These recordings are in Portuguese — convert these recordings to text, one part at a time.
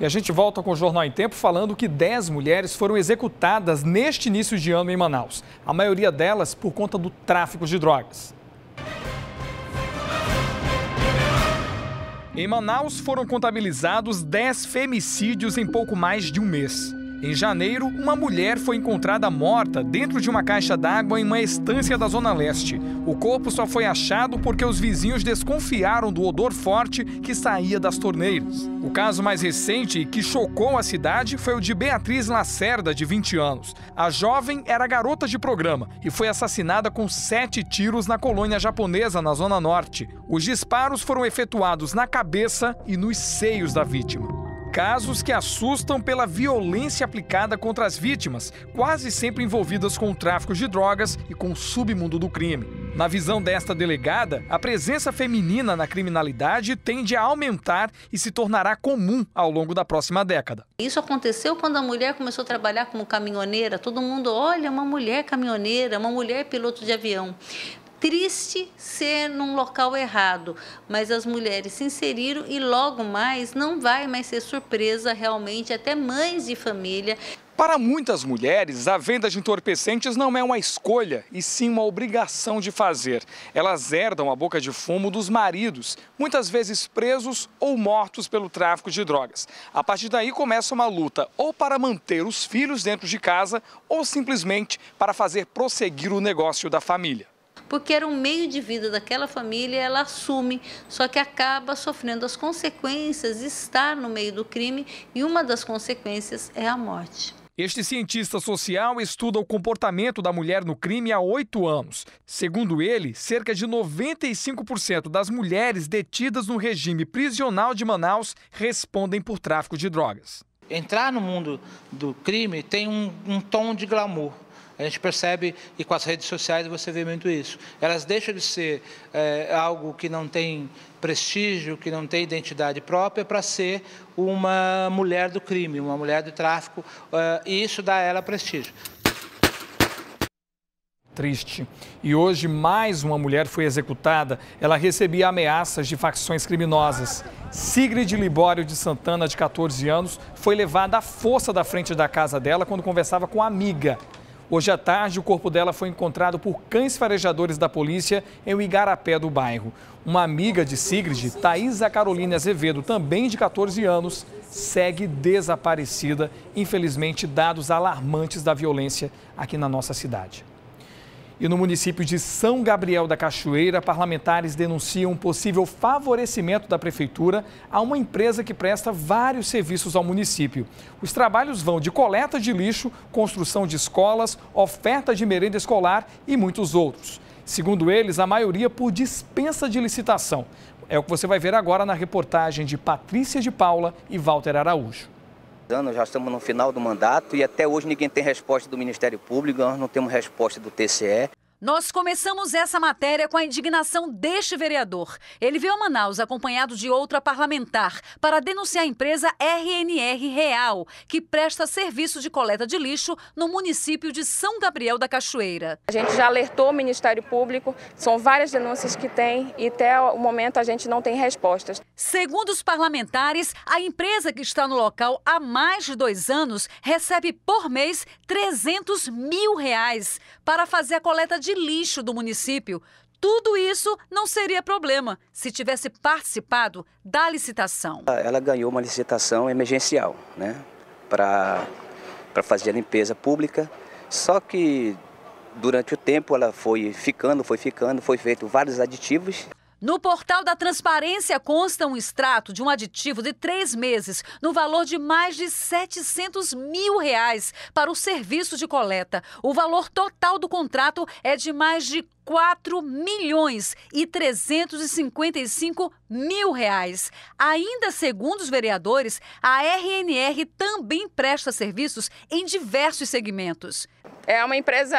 E a gente volta com o Jornal em Tempo falando que 10 mulheres foram executadas neste início de ano em Manaus. A maioria delas por conta do tráfico de drogas. Em Manaus foram contabilizados 10 femicídios em pouco mais de um mês. Em janeiro, uma mulher foi encontrada morta dentro de uma caixa d'água em uma estância da Zona Leste. O corpo só foi achado porque os vizinhos desconfiaram do odor forte que saía das torneiras. O caso mais recente que chocou a cidade foi o de Beatriz Lacerda, de 20 anos. A jovem era garota de programa e foi assassinada com sete tiros na colônia japonesa, na Zona Norte. Os disparos foram efetuados na cabeça e nos seios da vítima casos que assustam pela violência aplicada contra as vítimas, quase sempre envolvidas com o tráfico de drogas e com o submundo do crime. Na visão desta delegada, a presença feminina na criminalidade tende a aumentar e se tornará comum ao longo da próxima década. Isso aconteceu quando a mulher começou a trabalhar como caminhoneira. Todo mundo olha uma mulher caminhoneira, uma mulher piloto de avião triste ser num local errado, mas as mulheres se inseriram e logo mais não vai mais ser surpresa realmente até mães de família. Para muitas mulheres, a venda de entorpecentes não é uma escolha, e sim uma obrigação de fazer. Elas herdam a boca de fumo dos maridos, muitas vezes presos ou mortos pelo tráfico de drogas. A partir daí começa uma luta ou para manter os filhos dentro de casa ou simplesmente para fazer prosseguir o negócio da família porque era um meio de vida daquela família, ela assume, só que acaba sofrendo as consequências de estar no meio do crime e uma das consequências é a morte. Este cientista social estuda o comportamento da mulher no crime há oito anos. Segundo ele, cerca de 95% das mulheres detidas no regime prisional de Manaus respondem por tráfico de drogas. Entrar no mundo do crime tem um, um tom de glamour a gente percebe, e com as redes sociais você vê muito isso. Elas deixam de ser é, algo que não tem prestígio, que não tem identidade própria, para ser uma mulher do crime, uma mulher do tráfico, eh, e isso dá a ela prestígio triste. E hoje, mais uma mulher foi executada. Ela recebia ameaças de facções criminosas. Sigrid Libório de Santana, de 14 anos, foi levada à força da frente da casa dela quando conversava com a amiga. Hoje à tarde, o corpo dela foi encontrado por cães farejadores da polícia em o Igarapé do bairro. Uma amiga de Sigrid, Thaisa Carolina Azevedo, também de 14 anos, segue desaparecida. Infelizmente, dados alarmantes da violência aqui na nossa cidade. E no município de São Gabriel da Cachoeira, parlamentares denunciam um possível favorecimento da prefeitura a uma empresa que presta vários serviços ao município. Os trabalhos vão de coleta de lixo, construção de escolas, oferta de merenda escolar e muitos outros. Segundo eles, a maioria por dispensa de licitação. É o que você vai ver agora na reportagem de Patrícia de Paula e Walter Araújo anos, já estamos no final do mandato e até hoje ninguém tem resposta do Ministério Público, nós não temos resposta do TCE. Nós começamos essa matéria com a indignação deste vereador. Ele veio a Manaus acompanhado de outra parlamentar para denunciar a empresa RNR Real, que presta serviço de coleta de lixo no município de São Gabriel da Cachoeira. A gente já alertou o Ministério Público, são várias denúncias que tem e até o momento a gente não tem respostas. Segundo os parlamentares, a empresa que está no local há mais de dois anos recebe por mês 300 mil reais para fazer a coleta de de lixo do município. Tudo isso não seria problema se tivesse participado da licitação. Ela ganhou uma licitação emergencial né, para fazer a limpeza pública, só que durante o tempo ela foi ficando, foi ficando, foi feito vários aditivos. No portal da transparência consta um extrato de um aditivo de três meses, no valor de mais de 700 mil reais, para o serviço de coleta. O valor total do contrato é de mais de 4 milhões e 355 mil reais. Ainda segundo os vereadores, a RNR também presta serviços em diversos segmentos. É uma empresa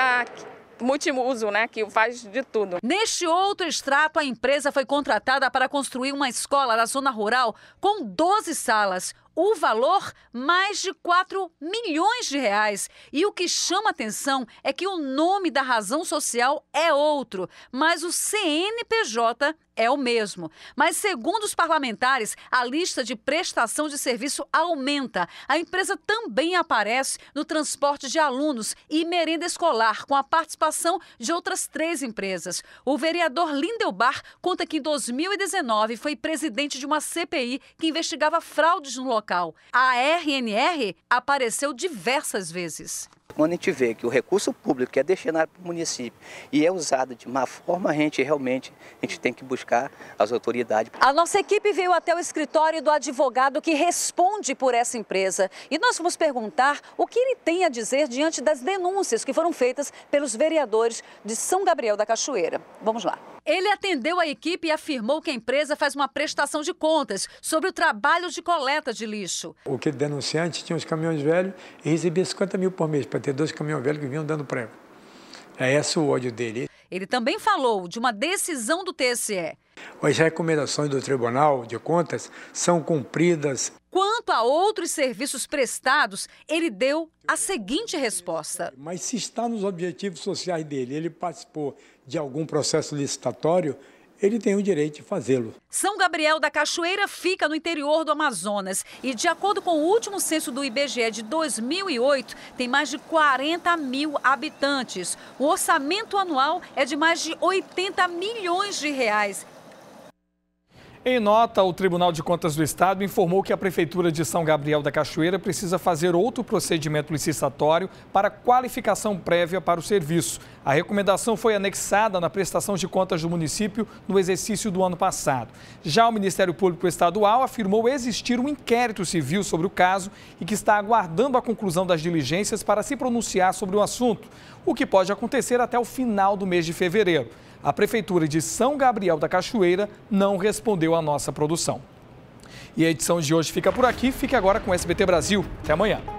multiuso, né, que faz de tudo. Neste outro extrato, a empresa foi contratada para construir uma escola na zona rural com 12 salas, o valor, mais de 4 milhões de reais. E o que chama atenção é que o nome da razão social é outro, mas o CNPJ é o mesmo. Mas, segundo os parlamentares, a lista de prestação de serviço aumenta. A empresa também aparece no transporte de alunos e merenda escolar, com a participação de outras três empresas. O vereador Lindelbar conta que em 2019 foi presidente de uma CPI que investigava fraudes no local local. A RNR apareceu diversas vezes. Quando a gente vê que o recurso público que é destinado para o município e é usado de má forma, a gente realmente a gente tem que buscar as autoridades. A nossa equipe veio até o escritório do advogado que responde por essa empresa e nós vamos perguntar o que ele tem a dizer diante das denúncias que foram feitas pelos vereadores de São Gabriel da Cachoeira. Vamos lá. Ele atendeu a equipe e afirmou que a empresa faz uma prestação de contas sobre o trabalho de coleta de lixo. O que denunciante tinha os caminhões velhos e recebia 50 mil por mês para até dois caminhões velhos que vinham dando prêmio. É esse o ódio dele. Ele também falou de uma decisão do TSE. As recomendações do Tribunal de Contas são cumpridas. Quanto a outros serviços prestados, ele deu a seguinte resposta: Mas se está nos objetivos sociais dele, ele participou de algum processo licitatório, ele tem o direito de fazê-lo. São Gabriel da Cachoeira fica no interior do Amazonas e, de acordo com o último censo do IBGE de 2008, tem mais de 40 mil habitantes. O orçamento anual é de mais de 80 milhões de reais em nota, o Tribunal de Contas do Estado informou que a Prefeitura de São Gabriel da Cachoeira precisa fazer outro procedimento licitatório para qualificação prévia para o serviço. A recomendação foi anexada na prestação de contas do município no exercício do ano passado. Já o Ministério Público Estadual afirmou existir um inquérito civil sobre o caso e que está aguardando a conclusão das diligências para se pronunciar sobre o assunto, o que pode acontecer até o final do mês de fevereiro. A Prefeitura de São Gabriel da Cachoeira não respondeu à nossa produção. E a edição de hoje fica por aqui. Fique agora com o SBT Brasil. Até amanhã.